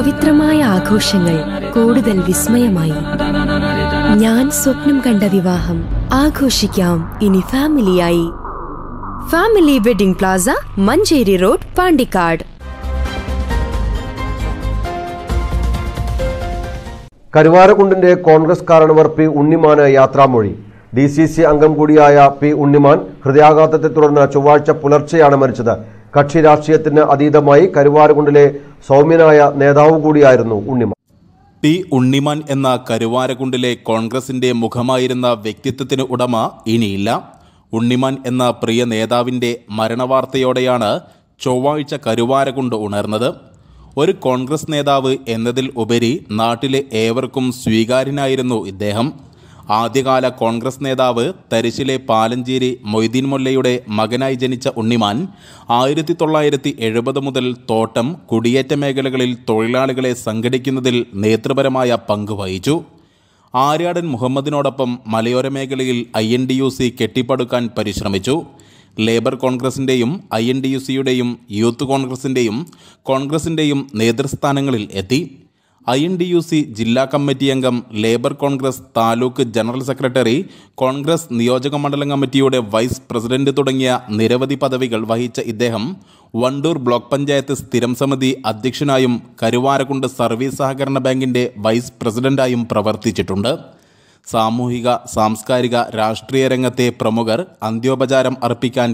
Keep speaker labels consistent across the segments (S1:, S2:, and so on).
S1: പവിത്രമായ ആഘോഷങ്ങൾ കൂടുതൽ വിസ്മയമായി ഞാൻ സ്വപ്നം കണ്ട വിവാഹം ആഘോഷിക്കാം ഇനി ഫാമിലിയായി family wedding plaza Manjeri road Pandikkad
S2: കരുവാരകുണ്ടിന്റെ കോൺഗ്രസ് കാരണവർ പി ഉണ്ണിമാന് യാത്രാമൊഴി ഡി സി സി അംഗം കൂടിയായ പി ഉണ്ണിമാൻ ഹൃദയാഘാതത്തെ തുടർന്ന് ചൊവ്വാഴ്ച പുലർച്ചെയാണ് മരിച്ചത് കക്ഷി രാഷ്ട്രീയത്തിന് അതീതമായി കരുവാരകുണ്ടിലെ സൗമ്യനായ നേതാവ് കൂടിയായിരുന്നു ഉണ്ണിമാൻ
S3: പി ഉണ്ണിമാൻ എന്ന കരുവാരകുണ്ടിലെ കോൺഗ്രസിന്റെ മുഖമായിരുന്ന വ്യക്തിത്വത്തിന് ഉടമ ഇനിയില്ല ഉണ്ണിമാൻ എന്ന പ്രിയ നേതാവിന്റെ മരണവാർത്തയോടെയാണ് ചൊവ്വാഴ്ച കരുവാരകുണ്ട് ഉണർന്നത് ഒരു കോൺഗ്രസ് നേതാവ് എന്നതിൽ ഉപരി നാട്ടിലെ ഏവർക്കും സ്വീകാര്യനായിരുന്നു ഇദ്ദേഹം ആദ്യകാല കോൺഗ്രസ് നേതാവ് തരിശിലെ പാലഞ്ചേരി മൊയ്തീൻ മൊല്ലയുടെ മകനായി ജനിച്ച ഉണ്ണിമാൻ ആയിരത്തി തൊള്ളായിരത്തി എഴുപത് മുതൽ തോട്ടം കുടിയേറ്റ മേഖലകളിൽ തൊഴിലാളികളെ സംഘടിക്കുന്നതിൽ നേതൃപരമായ പങ്ക് വഹിച്ചു ആര്യാടൻ മുഹമ്മദിനോടൊപ്പം മലയോര മേഖലയിൽ I N T U C കെട്ടിപ്പടുക്കാൻ പരിശ്രമിച്ചു ലേബർ കോൺഗ്രസിൻ്റെയും ഐ എൻ ഡി യു സിയുടെയും യൂത്ത് കോൺഗ്രസിൻ്റെയും കോൺഗ്രസിൻ്റെയും നേതൃസ്ഥാനങ്ങളിൽ എത്തി I N T U C ജില്ലാ കമ്മിറ്റി അംഗം labour Congress taluk general secretary Congress നിയോജക മണ്ഡലം കമ്മിറ്റിയുടെ വൈസ് പ്രസിഡന്റ് തുടങ്ങിയ നിരവധി പദവികൾ വഹിച്ച ഇദ്ദേഹം വണ്ടൂർ ബ്ലോക്ക് പഞ്ചായത്ത് സ്ഥിരം സമിതി അധ്യക്ഷനായും കരുവാരക്കുണ്ട് സർവീസ് സഹകരണ ബാങ്കിൻ്റെ വൈസ് പ്രസിഡന്റായും പ്രവർത്തിച്ചിട്ടുണ്ട് സാമൂഹിക സാംസ്കാരിക രാഷ്ട്രീയ രംഗത്തെ പ്രമുഖർ അന്ത്യോപചാരം അർപ്പിക്കാൻ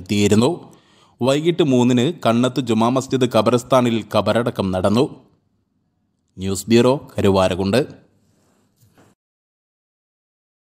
S3: എത്തിയിരുന്നു വൈകിട്ട് മൂന്നിന് കണ്ണത്ത് ജുമാ മസ്ജിദ് ഖബറസ്ഥാനിൽ ഖബറടക്കം നടന്നു ന്യൂസ് ബ്യൂറോ കരുവാരകുണ്ട്